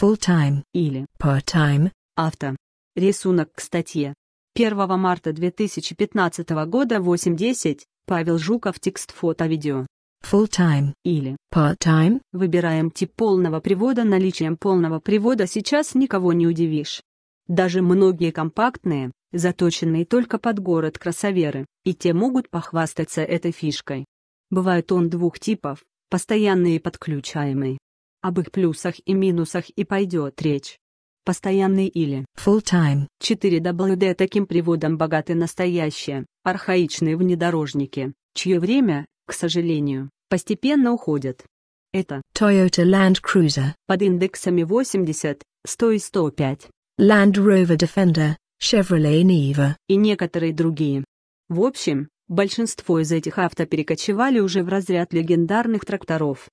full-time или part-time. Авто. Рисунок к статье. 1 марта 2015 года 8.10. Павел Жуков. Текст фото-видео. Full-time или part-time. Выбираем тип полного привода. Наличием полного привода сейчас никого не удивишь. Даже многие компактные, заточенные только под город кроссоверы и те могут похвастаться этой фишкой. Бывает он двух типов, постоянный и подключаемый. Об их плюсах и минусах и пойдет речь. Постоянный или full-time 4WD таким приводом богаты настоящие, архаичные внедорожники, чье время, к сожалению, постепенно уходят. Это Toyota Land Cruiser под индексами 80, 100 и 105, Land Rover Defender, Chevrolet Neva и некоторые другие. В общем, большинство из этих авто перекочевали уже в разряд легендарных тракторов.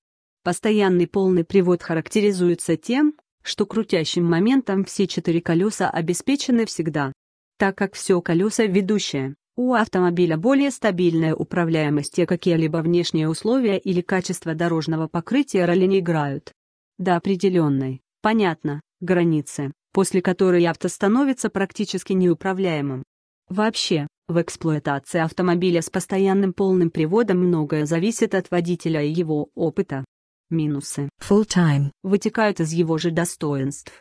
Постоянный полный привод характеризуется тем, что крутящим моментом все четыре колеса обеспечены всегда. Так как все колеса ведущие, у автомобиля более стабильная управляемость и какие-либо внешние условия или качество дорожного покрытия роли не играют. До определенной, понятно, границы, после которой авто становится практически неуправляемым. Вообще, в эксплуатации автомобиля с постоянным полным приводом многое зависит от водителя и его опыта. Минусы full-time вытекают из его же достоинств.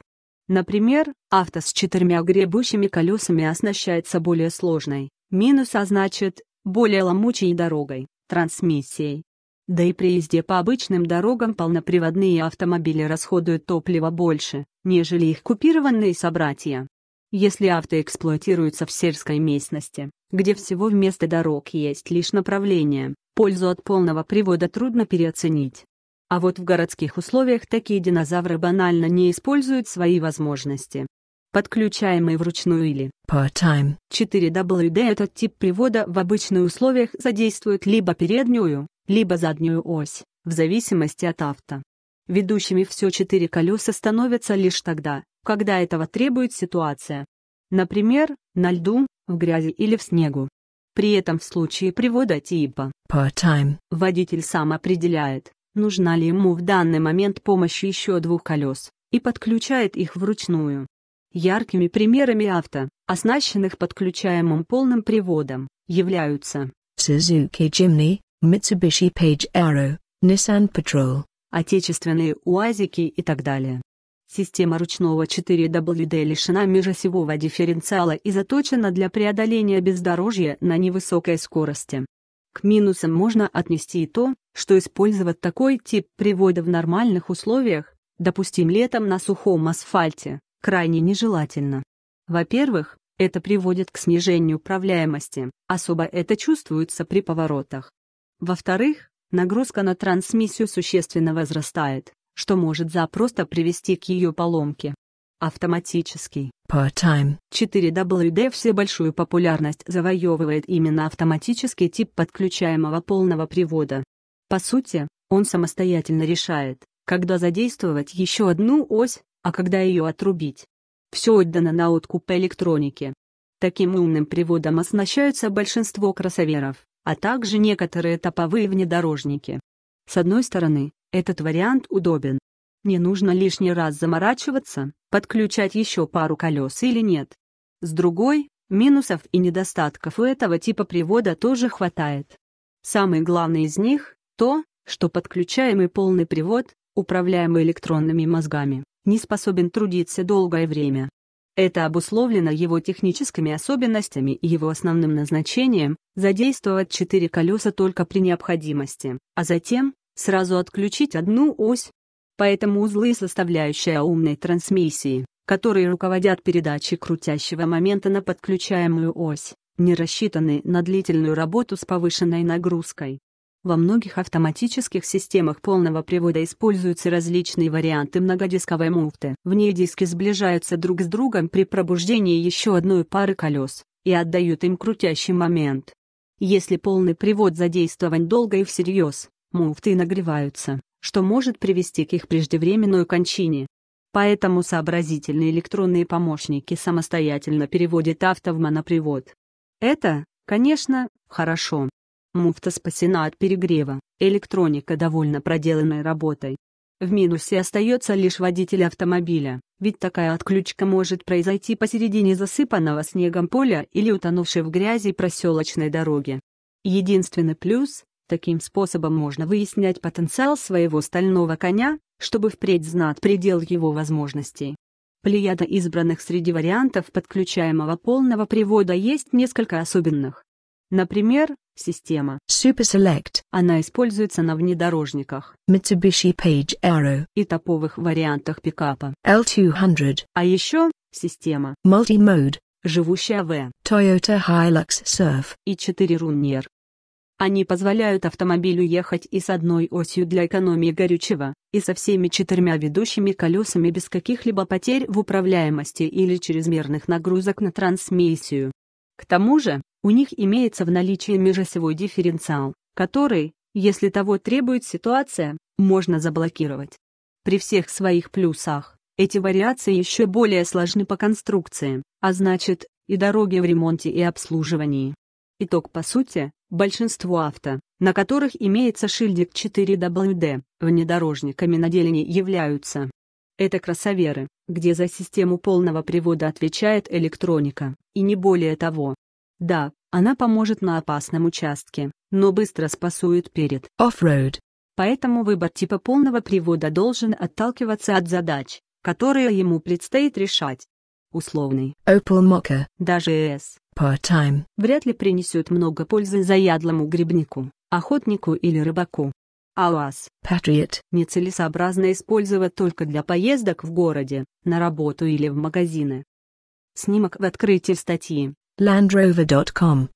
Например, авто с четырьмя гребущими колесами оснащается более сложной, минус а значит, более ломучей дорогой, трансмиссией. Да и при езде по обычным дорогам полноприводные автомобили расходуют топливо больше, нежели их купированные собратья. Если авто эксплуатируется в сельской местности, где всего вместо дорог есть лишь направление, пользу от полного привода трудно переоценить. А вот в городских условиях такие динозавры банально не используют свои возможности. Подключаемый вручную или part-time 4WD этот тип привода в обычных условиях задействует либо переднюю, либо заднюю ось, в зависимости от авто. Ведущими все четыре колеса становятся лишь тогда, когда этого требует ситуация. Например, на льду, в грязи или в снегу. При этом в случае привода типа part-time водитель сам определяет, нужна ли ему в данный момент помощь еще двух колес, и подключает их вручную. Яркими примерами авто, оснащенных подключаемым полным приводом, являются Suzuki Jimny, Mitsubishi Page Aero, Nissan Patrol, отечественные УАЗики и так далее. Система ручного 4WD лишена межосевого дифференциала и заточена для преодоления бездорожья на невысокой скорости. К минусам можно отнести и то, что использовать такой тип привода в нормальных условиях, допустим летом на сухом асфальте, крайне нежелательно. Во-первых, это приводит к снижению управляемости, особо это чувствуется при поворотах. Во-вторых, нагрузка на трансмиссию существенно возрастает, что может запросто привести к ее поломке. Автоматический Part-time 4WD все большую популярность завоевывает именно автоматический тип подключаемого полного привода. По сути, он самостоятельно решает, когда задействовать еще одну ось, а когда ее отрубить. Все отдано на откуп электроники. Таким умным приводом оснащаются большинство кроссоверов, а также некоторые топовые внедорожники. С одной стороны, этот вариант удобен. Не нужно лишний раз заморачиваться, подключать еще пару колес или нет. С другой, минусов и недостатков у этого типа привода тоже хватает. Самый главный из них то, что подключаемый полный привод, управляемый электронными мозгами, не способен трудиться долгое время. Это обусловлено его техническими особенностями и его основным назначением – задействовать четыре колеса только при необходимости, а затем сразу отключить одну ось. Поэтому узлы и составляющая умной трансмиссии, которые руководят передачей крутящего момента на подключаемую ось, не рассчитаны на длительную работу с повышенной нагрузкой. Во многих автоматических системах полного привода используются различные варианты многодисковой муфты. В ней диски сближаются друг с другом при пробуждении еще одной пары колес и отдают им крутящий момент. Если полный привод задействован долго и всерьез, муфты нагреваются, что может привести к их преждевременной кончине. Поэтому сообразительные электронные помощники самостоятельно переводят автовма на привод. Это, конечно, хорошо. Муфта спасена от перегрева, электроника довольно проделанной работой. В минусе остается лишь водитель автомобиля, ведь такая отключка может произойти посередине засыпанного снегом поля или утонувшей в грязи проселочной дороги. Единственный плюс – таким способом можно выяснять потенциал своего стального коня, чтобы впредь знать предел его возможностей. Плеяда избранных среди вариантов подключаемого полного привода есть несколько особенных, Например, система Super Select. Она используется на внедорожниках Mitsubishi Page Aero и топовых вариантах пикапа L200. А еще система Multimode, живущая в Toyota Hilux Surf и 4 Runner. Они позволяют автомобилю ехать и с одной осью для экономии горючего, и со всеми четырьмя ведущими колесами без каких-либо потерь в управляемости или чрезмерных нагрузок на трансмиссию. К тому же, у них имеется в наличии межосевой дифференциал, который, если того требует ситуация, можно заблокировать. При всех своих плюсах эти вариации еще более сложны по конструкции, а значит, и дороги в ремонте и обслуживании. Итог по сути, большинство авто, на которых имеется шильдик 4WD, внедорожниками на деле не являются. Это кроссоверы, где за систему полного привода отвечает электроника, и не более того. Да, она поможет на опасном участке, но быстро спасует перед off-road. Поэтому выбор типа полного привода должен отталкиваться от задач, которые ему предстоит решать. Условный Opel Mokka, даже S part-time, вряд ли принесет много пользы заядлому грибнику, охотнику или рыбаку. А УАЗ Patriot нецелесообразно использовать только для поездок в городе, на работу или в магазины. Снимок в открытии статьи. LandRover.com